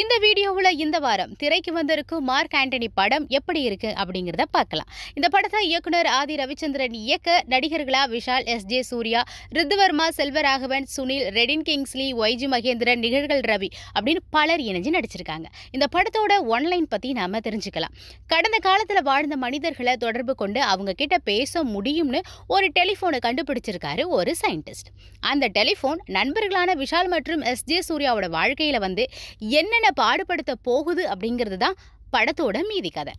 இந்த வீடியோவில் இந்த வாரம் திரைக்கு வந்திருக்கும் மார்க் ஆண்டனி படம் எப்படி இருக்கு அப்படிங்கிறத பார்க்கலாம் இந்த படத்தை இயக்குனர் ஆதி ரவிச்சந்திரன் இயக்க நடிகர்களா Vishal S J Suryah Ritu Varma Selvaraghavan Sunil Redin Kingsley Y G Mahendran நிகழ்கள் ரவி அப்படின்னு பலர் இணைஞ்சு நடிச்சிருக்காங்க இந்த படத்தோட ஒன்லைன் பற்றி நாம தெரிஞ்சுக்கலாம் கடந்த காலத்தில் வாழ்ந்த மனிதர்களை தொடர்பு கொண்டு அவங்க கிட்ட பேச முடியும்னு ஒரு டெலிஃபோனை கண்டுபிடிச்சிருக்காரு ஒரு சயின்டிஸ்ட் அந்த டெலிஃபோன் நண்பர்களான விஷால் மற்றும் எஸ் ஜே சூர்யாவோட வாழ்க்கையில் வந்து என்ன என்ன பாடுபடுத்த போகுது அப்படிங்கிறது தான் படத்தோட மீதி கதை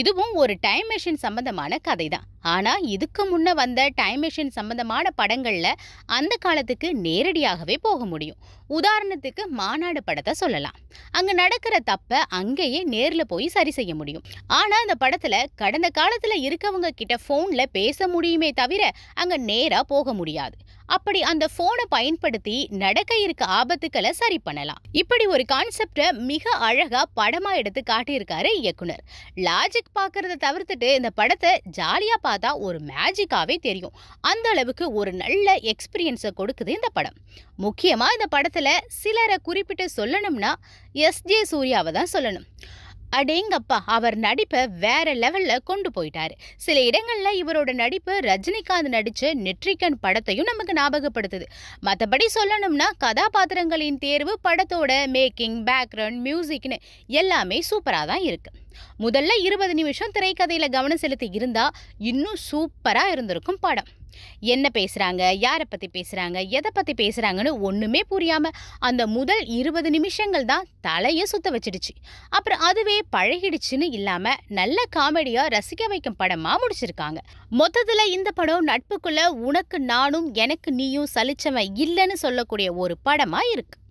இதுவும் ஒரு டைம் மெஷின் சம்பந்தமான கதை தான் ஆனால் இதுக்கு முன்னே வந்த டைம் மெஷின் சம்பந்தமான படங்களில் அந்த காலத்துக்கு நேரடியாகவே போக முடியும் உதாரணத்துக்கு மாநாடு படத்தை சொல்லலாம் அங்கே நடக்கிற தப்பை அங்கேயே நேரில் போய் சரி செய்ய முடியும் ஆனால் அந்த படத்தில் கடந்த காலத்தில் இருக்கவங்க கிட்ட ஃபோனில் பேச முடியுமே தவிர அங்கே நேராக போக முடியாது அப்படி அந்த போனை பயன்படுத்தி நடக்க இருக்க ஆபத்துக்களை சரி பண்ணலாம் இப்படி ஒரு கான்செப்டை மிக அழகா படமா எடுத்து காட்டியிருக்காரு இயக்குனர் லாஜிக் பாக்குறத தவிர்த்துட்டு இந்த படத்தை ஜாலியா பார்த்தா ஒரு மேஜிக்காவே தெரியும் அந்த அளவுக்கு ஒரு நல்ல எக்ஸ்பீரியன்ஸை கொடுக்குது இந்த படம் முக்கியமா இந்த படத்துல சிலரை குறிப்பிட்டு சொல்லணும்னா எஸ் ஜே சூர்யாவை தான் சொல்லணும் அடேங்கப்பா அவர் நடிப்பை வேற லெவல்ல கொண்டு போயிட்டாரு சில இடங்கள்ல இவரோட நடிப்பு ரஜினிகாந்த் நடிச்ச நெற்றிக்கண் படத்தையும் நமக்கு ஞாபகப்படுத்துது மற்றபடி சொல்லணும்னா கதாபாத்திரங்களின் தேர்வு படத்தோட மேக்கிங் பேக்ரவுண்ட் மியூசிக்னு எல்லாமே சூப்பராக தான் இருக்குது முதல்ல இருபது நிமிஷம் திரைக்கதையில் கவனம் செலுத்தி இருந்தால் இன்னும் சூப்பராக இருந்திருக்கும் படம் என்ன பேசுகிறாங்க யாரை பற்றி பேசுகிறாங்க எதை பற்றி பேசுகிறாங்கன்னு ஒன்றுமே புரியாமல் அந்த முதல் இருபது நிமிஷங்கள் தான் தலையை சுத்த வச்சிடுச்சு அப்புறம் அதுவே பழகிடுச்சுன்னு இல்லாமல் நல்ல காமெடியாக ரசிக்க வைக்கும் படமாக முடிச்சிருக்காங்க மொத்தத்தில் இந்த படம் நட்புக்குள்ளே உனக்கு நானும் எனக்கு நீயும் சலிச்சவன் இல்லைன்னு சொல்லக்கூடிய ஒரு படமாக இருக்குது